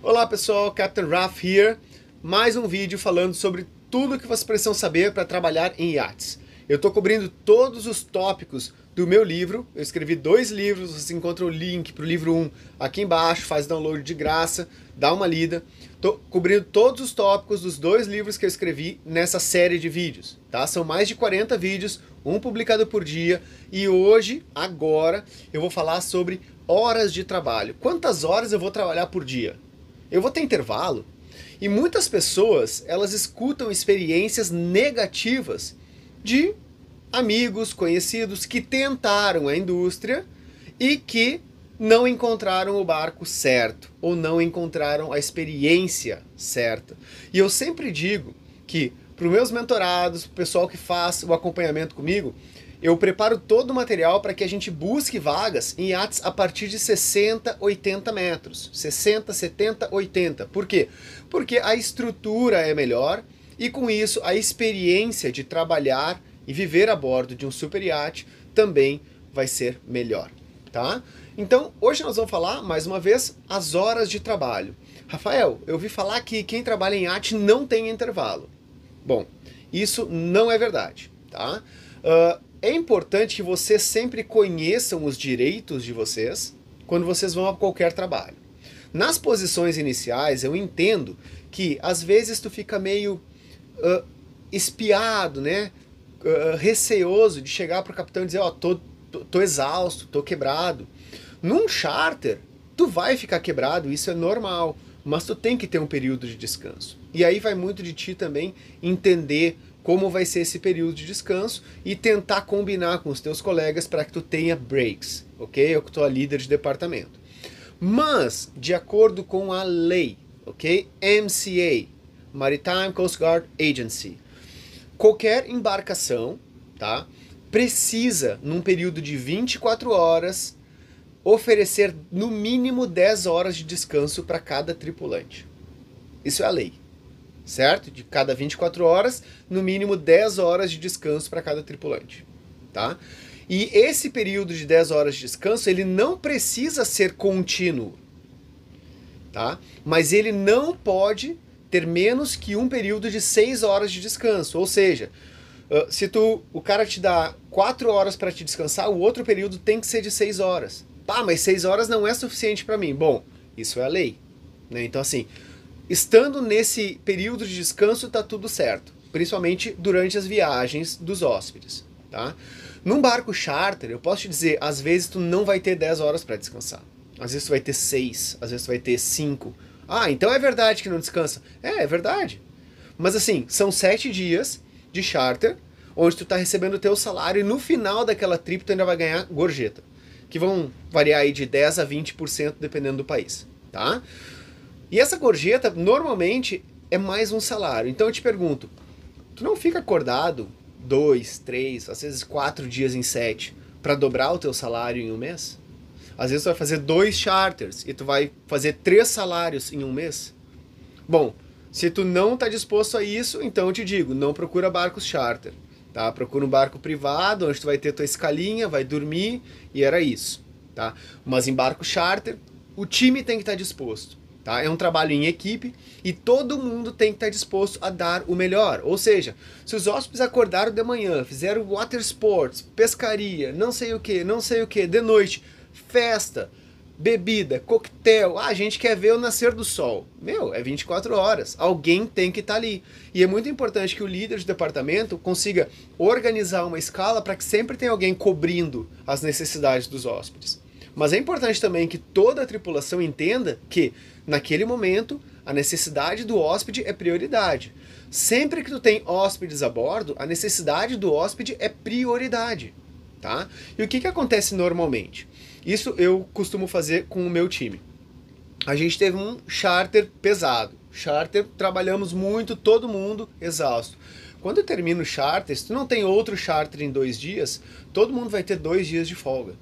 Olá pessoal, Captain Raf here. Mais um vídeo falando sobre tudo o que vocês precisam saber para trabalhar em iates. Eu estou cobrindo todos os tópicos do meu livro. Eu escrevi dois livros, vocês encontram o link para o livro 1 um aqui embaixo, faz download de graça, dá uma lida. Estou cobrindo todos os tópicos dos dois livros que eu escrevi nessa série de vídeos, tá? São mais de 40 vídeos, um publicado por dia, e hoje, agora, eu vou falar sobre horas de trabalho. Quantas horas eu vou trabalhar por dia? eu vou ter intervalo. E muitas pessoas, elas escutam experiências negativas de amigos, conhecidos que tentaram a indústria e que não encontraram o barco certo ou não encontraram a experiência certa. E eu sempre digo que para os meus mentorados, para o pessoal que faz o acompanhamento comigo, eu preparo todo o material para que a gente busque vagas em iates a partir de 60, 80 metros. 60, 70, 80. Por quê? Porque a estrutura é melhor e com isso a experiência de trabalhar e viver a bordo de um super iate também vai ser melhor, tá? Então, hoje nós vamos falar, mais uma vez, as horas de trabalho. Rafael, eu ouvi falar que quem trabalha em iate não tem intervalo. Bom, isso não é verdade, tá? Uh, é importante que vocês sempre conheçam os direitos de vocês quando vocês vão a qualquer trabalho. Nas posições iniciais, eu entendo que às vezes tu fica meio uh, espiado, né? Uh, receoso de chegar para o capitão e dizer, ó, oh, tô, tô, tô exausto, tô quebrado. Num charter, tu vai ficar quebrado, isso é normal, mas tu tem que ter um período de descanso. E aí vai muito de ti também entender como vai ser esse período de descanso e tentar combinar com os teus colegas para que tu tenha breaks, ok? Eu que estou a líder de departamento. Mas, de acordo com a lei, ok? MCA, Maritime Coast Guard Agency, qualquer embarcação, tá? Precisa, num período de 24 horas, oferecer no mínimo 10 horas de descanso para cada tripulante. Isso é a lei certo? De cada 24 horas, no mínimo 10 horas de descanso para cada tripulante, tá? E esse período de 10 horas de descanso, ele não precisa ser contínuo, tá? Mas ele não pode ter menos que um período de 6 horas de descanso, ou seja, se tu, o cara te dá 4 horas para te descansar, o outro período tem que ser de 6 horas. Pá, mas 6 horas não é suficiente para mim. Bom, isso é a lei. Né? Então, assim, Estando nesse período de descanso, está tudo certo, principalmente durante as viagens dos hóspedes. Tá? Num barco charter, eu posso te dizer, às vezes tu não vai ter 10 horas para descansar. Às vezes tu vai ter 6, às vezes tu vai ter 5. Ah, então é verdade que não descansa. É, é verdade. Mas assim, são 7 dias de charter, onde tu está recebendo o teu salário e no final daquela trip tu ainda vai ganhar gorjeta. Que vão variar aí de 10 a 20% dependendo do país, tá? E essa gorjeta normalmente é mais um salário. Então eu te pergunto, tu não fica acordado dois, três, às vezes quatro dias em sete para dobrar o teu salário em um mês? Às vezes tu vai fazer dois charters e tu vai fazer três salários em um mês? Bom, se tu não está disposto a isso, então eu te digo, não procura barcos charter, tá? Procura um barco privado, onde tu vai ter tua escalinha, vai dormir e era isso, tá? Mas em barco charter, o time tem que estar tá disposto. Tá? É um trabalho em equipe e todo mundo tem que estar tá disposto a dar o melhor. Ou seja, se os hóspedes acordaram de manhã, fizeram water sports, pescaria, não sei o que, não sei o que, de noite, festa, bebida, coquetel, ah, a gente quer ver o nascer do sol. Meu, é 24 horas, alguém tem que estar tá ali. E é muito importante que o líder de departamento consiga organizar uma escala para que sempre tenha alguém cobrindo as necessidades dos hóspedes. Mas é importante também que toda a tripulação entenda que, naquele momento, a necessidade do hóspede é prioridade. Sempre que tu tem hóspedes a bordo, a necessidade do hóspede é prioridade, tá? E o que, que acontece normalmente? Isso eu costumo fazer com o meu time. A gente teve um charter pesado. Charter, trabalhamos muito, todo mundo exausto. Quando termino o charter, se tu não tem outro charter em dois dias, todo mundo vai ter dois dias de folga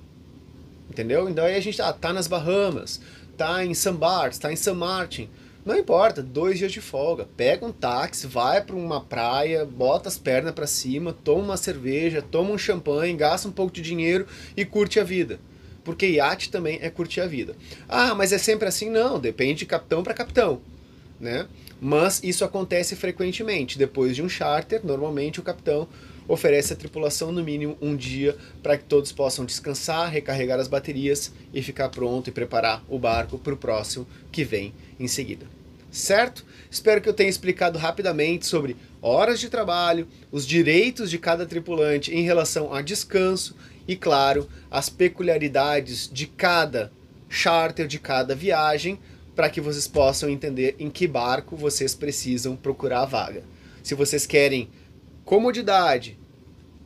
entendeu? Então aí a gente tá, tá nas Bahamas, tá em San Barts, tá em San Martin, não importa, dois dias de folga, pega um táxi, vai para uma praia, bota as pernas para cima, toma uma cerveja, toma um champanhe, gasta um pouco de dinheiro e curte a vida. Porque iate também é curtir a vida. Ah, mas é sempre assim? Não, depende de capitão para capitão, né? Mas isso acontece frequentemente. Depois de um charter, normalmente o capitão oferece à tripulação no mínimo um dia para que todos possam descansar, recarregar as baterias e ficar pronto e preparar o barco para o próximo que vem em seguida. Certo? Espero que eu tenha explicado rapidamente sobre horas de trabalho, os direitos de cada tripulante em relação a descanso e, claro, as peculiaridades de cada charter, de cada viagem, para que vocês possam entender em que barco vocês precisam procurar a vaga. Se vocês querem Comodidade.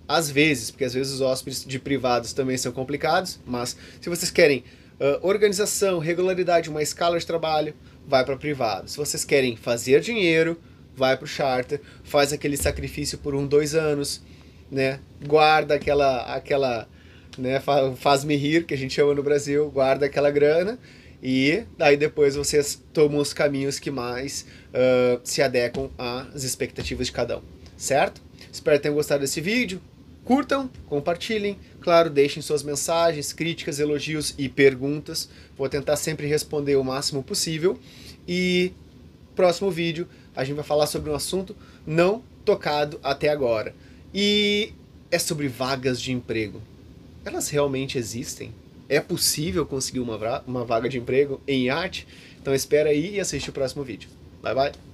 Às vezes, porque às vezes os hóspedes de privados também são complicados, mas se vocês querem uh, organização, regularidade, uma escala de trabalho, vai para privado. Se vocês querem fazer dinheiro, vai para o charter, faz aquele sacrifício por um, dois anos, né? Guarda aquela, aquela, né? Faz-me rir que a gente chama no Brasil, guarda aquela grana e aí depois vocês tomam os caminhos que mais uh, se adequam às expectativas de cada um, certo? Espero que tenham gostado desse vídeo. Curtam, compartilhem, claro, deixem suas mensagens, críticas, elogios e perguntas. Vou tentar sempre responder o máximo possível. E próximo vídeo a gente vai falar sobre um assunto não tocado até agora. E é sobre vagas de emprego. Elas realmente existem? É possível conseguir uma, uma vaga de emprego em arte? Então espera aí e assiste o próximo vídeo. Bye bye!